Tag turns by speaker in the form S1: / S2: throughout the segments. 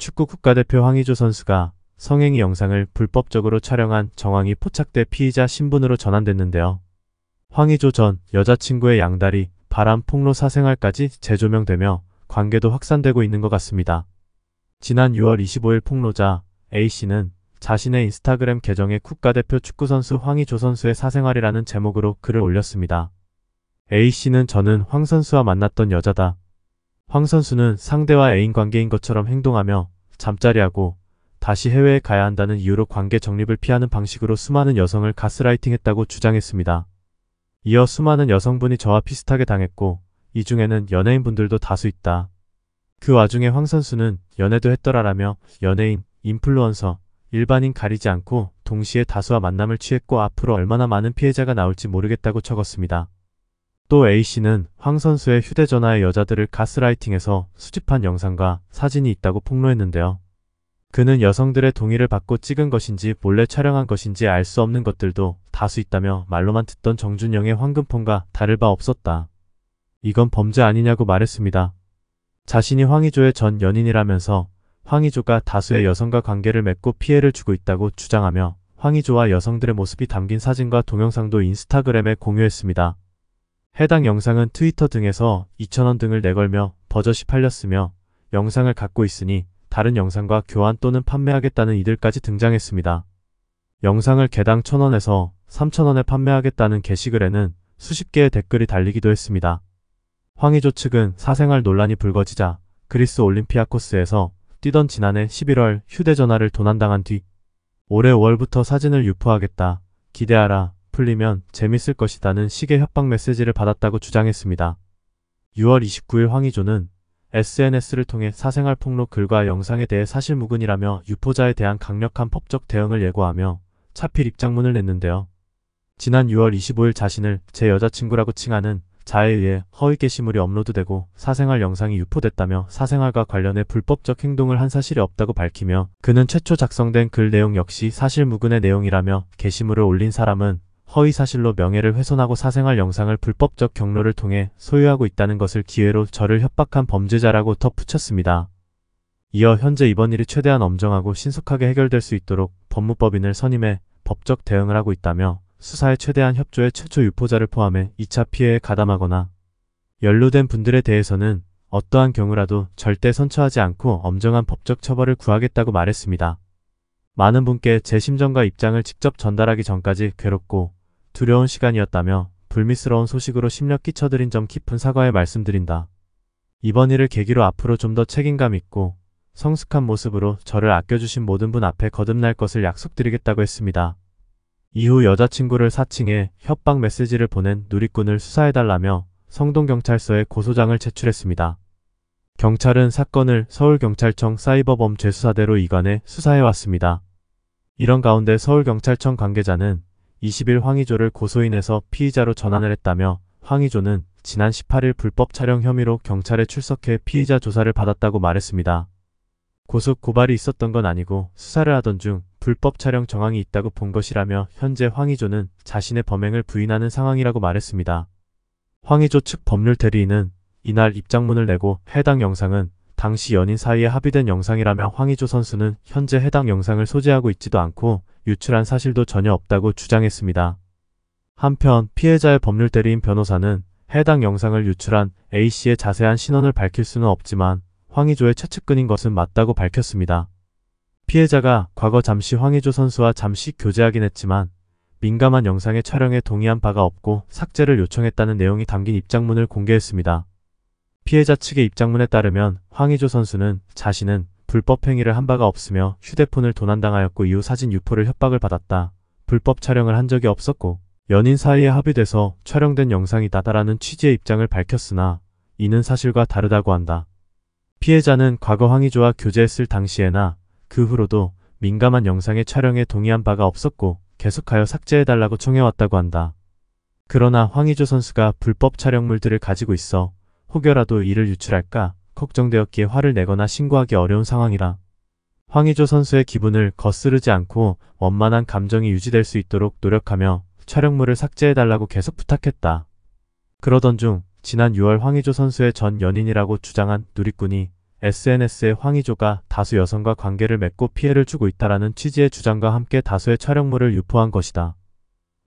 S1: 축구 국가대표 황희조 선수가 성행 위 영상을 불법적으로 촬영한 정황이 포착돼 피의자 신분으로 전환됐는데요. 황희조 전 여자친구의 양다리, 바람 폭로 사생활까지 재조명되며 관계도 확산되고 있는 것 같습니다. 지난 6월 25일 폭로자 A씨는 자신의 인스타그램 계정에 국가대표 축구선수 황희조 선수의 사생활이라는 제목으로 글을 올렸습니다. A씨는 저는 황 선수와 만났던 여자다. 황 선수는 상대와 애인 관계인 것처럼 행동하며 잠자리하고 다시 해외에 가야 한다는 이유로 관계 정립을 피하는 방식으로 수많은 여성을 가스라이팅했다고 주장했습니다. 이어 수많은 여성분이 저와 비슷하게 당했고 이 중에는 연예인분들도 다수 있다. 그 와중에 황 선수는 연애도 했더라라며 연예인, 인플루언서, 일반인 가리지 않고 동시에 다수와 만남을 취했고 앞으로 얼마나 많은 피해자가 나올지 모르겠다고 적었습니다. 또 A씨는 황 선수의 휴대전화에 여자들을 가스라이팅해서 수집한 영상과 사진이 있다고 폭로했는데요. 그는 여성들의 동의를 받고 찍은 것인지 몰래 촬영한 것인지 알 수 없는 것들도 다수 있다며 말로만 듣던 정준영의 황금폰과 다를 바 없었다. 이건 범죄 아니냐고 말했습니다. 자신이 황희조의 전 연인이라면서 황희조가 다수의 여성과 관계를 맺고 피해를 주고 있다고 주장하며 황희조와 여성들의 모습이 담긴 사진과 동영상도 인스타그램에 공유했습니다. 해당 영상은 트위터 등에서 2천원 등을 내걸며 버젓이 팔렸으며 영상을 갖고 있으니 다른 영상과 교환 또는 판매하겠다는 이들까지 등장했습니다. 영상을 개당 1,000원에서 3,000원에 판매하겠다는 게시글에는 수십 개의 댓글이 달리기도 했습니다. 황희조 측은 사생활 논란이 불거지자 그리스 올림피아코스에서 뛰던 지난해 11월 휴대전화를 도난당한 뒤 올해 5월부터 사진을 유포하겠다. 기대하라. 풀리면 재밌을 것이다는 시계 협박 메시지를 받았다고 주장했습니다. 6월 29일 황희조는 SNS를 통해 사생활 폭로 글과 영상에 대해 사실무근이라며 유포자에 대한 강력한 법적 대응을 예고하며 차필 입장문을 냈는데요. 지난 6월 25일 자신을 제 여자친구라고 칭하는 자에 의해 허위 게시물이 업로드되고 사생활 영상이 유포됐다며 사생활과 관련해 불법적 행동을 한 사실이 없다고 밝히며 그는 최초 작성된 글 내용 역시 사실무근의 내용이라며 게시물을 올린 사람은 허위사실로 명예를 훼손하고 사생활 영상을 불법적 경로를 통해 소유하고 있다는 것을 기회로 저를 협박한 범죄자라고 덧붙였습니다. 이어 현재 이번 일이 최대한 엄정하고 신속하게 해결될 수 있도록 법무법인을 선임해 법적 대응을 하고 있다며 수사에 최대한 협조해 최초 유포자를 포함해 2차 피해에 가담하거나 연루된 분들에 대해서는 어떠한 경우라도 절대 선처하지 않고 엄정한 법적 처벌을 구하겠다고 말했습니다. 많은 분께 제 심정과 입장을 직접 전달하기 전까지 괴롭고 두려운 시간이었다며 불미스러운 소식으로 심력 끼쳐드린 점 깊은 사과의 말씀드린다. 이번 일을 계기로 앞으로 좀 더 책임감 있고 성숙한 모습으로 저를 아껴주신 모든 분 앞에 거듭날 것을 약속드리겠다고 했습니다. 이후 여자친구를 사칭해 협박 메시지를 보낸 누리꾼을 수사해달라며 성동경찰서에 고소장을 제출했습니다. 경찰은 사건을 서울경찰청 사이버범죄수사대로 이관해 수사해왔습니다. 이런 가운데 서울경찰청 관계자는 20일 황의조를 고소인에서 피의자로 전환을 했다며 황의조는 지난 18일 불법 촬영 혐의로 경찰에 출석해 피의자 조사를 받았다고 말했습니다. 고소 고발이 있었던 건 아니고 수사를 하던 중 불법 촬영 정황이 있다고 본 것이라며 현재 황의조는 자신의 범행을 부인하는 상황이라고 말했습니다. 황의조 측 법률 대리인은 이날 입장문을 내고 해당 영상은 당시 연인 사이에 합의된 영상이라며 황희조 선수는 현재 해당 영상을 소지하고 있지도 않고 유출한 사실도 전혀 없다고 주장했습니다. 한편 피해자의 법률 대리인 변호사는 해당 영상을 유출한 A씨의 자세한 신원을 밝힐 수는 없지만 황희조의 최측근인 것은 맞다고 밝혔습니다. 피해자가 과거 잠시 황희조 선수와 잠시 교제하긴 했지만 민감한 영상의 촬영에 동의한 바가 없고 삭제를 요청했다는 내용이 담긴 입장문을 공개했습니다. 피해자 측의 입장문에 따르면 황희조 선수는 자신은 불법 행위를 한 바가 없으며 휴대폰을 도난당하였고 이후 사진 유포를 협박을 받았다. 불법 촬영을 한 적이 없었고 연인 사이에 합의돼서 촬영된 영상이다다라는 취지의 입장을 밝혔으나 이는 사실과 다르다고 한다. 피해자는 과거 황희조와 교제했을 당시에나 그 후로도 민감한 영상의 촬영에 동의한 바가 없었고 계속하여 삭제해달라고 청해왔다고 한다. 그러나 황희조 선수가 불법 촬영물들을 가지고 있어 혹여라도 이를 유출할까 걱정되었기에 화를 내거나 신고하기 어려운 상황이라 황희조 선수의 기분을 거스르지 않고 원만한 감정이 유지될 수 있도록 노력하며 촬영물을 삭제해달라고 계속 부탁했다. 그러던 중 지난 6월 황희조 선수의 전 연인이라고 주장한 누리꾼이 SNS에 황희조가 다수 여성과 관계를 맺고 피해를 주고 있다라는 취지의 주장과 함께 다수의 촬영물을 유포한 것이다.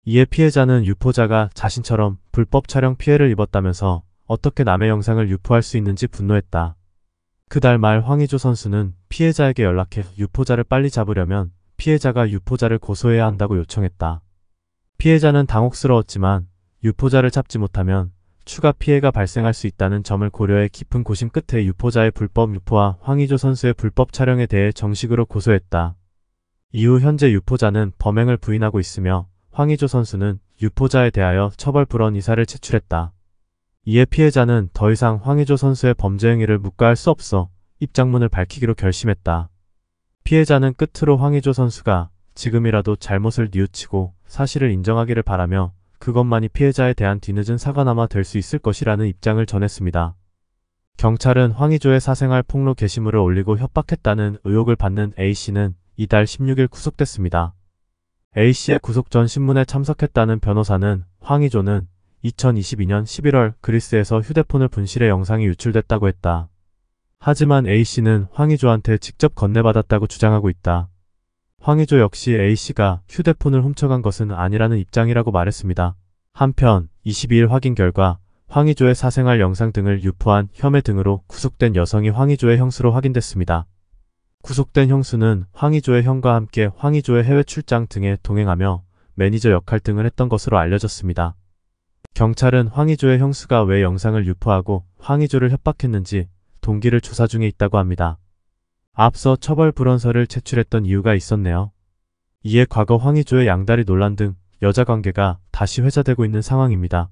S1: 이에 피해자는 유포자가 자신처럼 불법 촬영 피해를 입었다면서 어떻게 남의 영상을 유포할 수 있는지 분노했다. 그달 말 황희조 선수는 피해자에게 연락해 유포자를 빨리 잡으려면 피해자가 유포자를 고소해야 한다고 요청했다. 피해자는 당혹스러웠지만 유포자를 잡지 못하면 추가 피해가 발생할 수 있다는 점을 고려해 깊은 고심 끝에 유포자의 불법 유포와 황희조 선수의 불법 촬영에 대해 정식으로 고소했다. 이후 현재 유포자는 범행을 부인하고 있으며 황희조 선수는 유포자에 대하여 처벌 불원 이사를 제출했다. 이에 피해자는 더 이상 황의조 선수의 범죄 행위를 묵과할 수 없어 입장문을 밝히기로 결심했다. 피해자는 끝으로 황의조 선수가 지금이라도 잘못을 뉘우치고 사실을 인정하기를 바라며 그것만이 피해자에 대한 뒤늦은 사과나마 될 수 있을 것이라는 입장을 전했습니다. 경찰은 황의조의 사생활 폭로 게시물을 올리고 협박했다는 의혹을 받는 A씨는 이달 16일 구속됐습니다. A씨의 구속 전 신문에 참석했다는 변호사는 황의조는 2022년 11월 그리스에서 휴대폰을 분실해 영상이 유출됐다고 했다. 하지만 A씨는 황희조한테 직접 건네받았다고 주장하고 있다. 황희조 역시 A씨가 휴대폰을 훔쳐간 것은 아니라는 입장이라고 말했습니다. 한편 22일 확인 결과 황희조의 사생활 영상 등을 유포한 혐의 등으로 구속된 여성이 황희조의 형수로 확인됐습니다. 구속된 형수는 황희조의 형과 함께 황희조의 해외 출장 등에 동행하며 매니저 역할 등을 했던 것으로 알려졌습니다. 경찰은 황희조의 형수가 왜 영상을 유포하고 황희조를 협박했는지 동기를 조사 중에 있다고 합니다. 앞서 처벌 불원서를 제출했던 이유가 있었네요. 이에 과거 황희조의 양다리 논란 등 여자 관계가 다시 회자되고 있는 상황입니다.